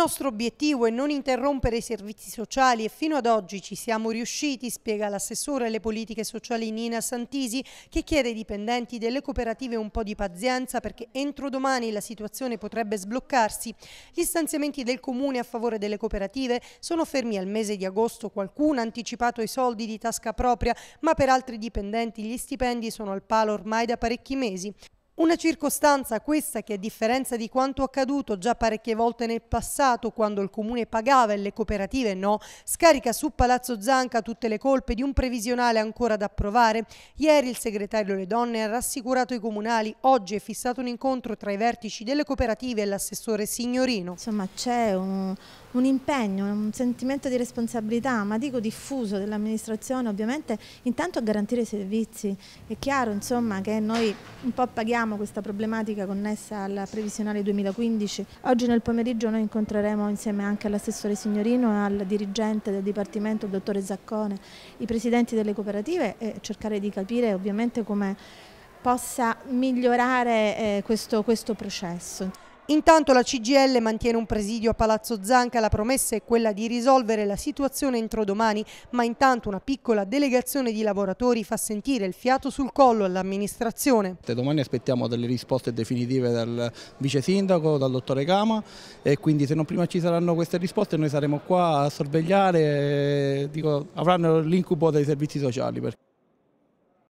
nostro obiettivo è non interrompere i servizi sociali e fino ad oggi ci siamo riusciti, spiega l'assessore alle politiche sociali Nina Santisi, che chiede ai dipendenti delle cooperative un po' di pazienza perché entro domani la situazione potrebbe sbloccarsi. Gli stanziamenti del Comune a favore delle cooperative sono fermi al mese di agosto, qualcuno ha anticipato i soldi di tasca propria, ma per altri dipendenti gli stipendi sono al palo ormai da parecchi mesi. Una circostanza questa che a differenza di quanto accaduto già parecchie volte nel passato quando il comune pagava e le cooperative no, scarica su Palazzo Zanca tutte le colpe di un previsionale ancora da approvare. Ieri il segretario Le Donne ha rassicurato i comunali, oggi è fissato un incontro tra i vertici delle cooperative e l'assessore Signorino. Insomma c'è un, un impegno, un sentimento di responsabilità, ma dico diffuso dell'amministrazione ovviamente, intanto a garantire i servizi. È chiaro insomma che noi un po' paghiamo affrontiamo questa problematica connessa alla previsionale 2015. Oggi nel pomeriggio noi incontreremo insieme anche all'assessore Signorino e al dirigente del Dipartimento, il dottore Zaccone, i presidenti delle cooperative e cercare di capire ovviamente come possa migliorare eh, questo, questo processo. Intanto la CGL mantiene un presidio a Palazzo Zanca, la promessa è quella di risolvere la situazione entro domani, ma intanto una piccola delegazione di lavoratori fa sentire il fiato sul collo all'amministrazione. Domani aspettiamo delle risposte definitive dal vice sindaco, dal dottore Cama e quindi se non prima ci saranno queste risposte noi saremo qua a sorvegliare, dico, avranno l'incubo dei servizi sociali.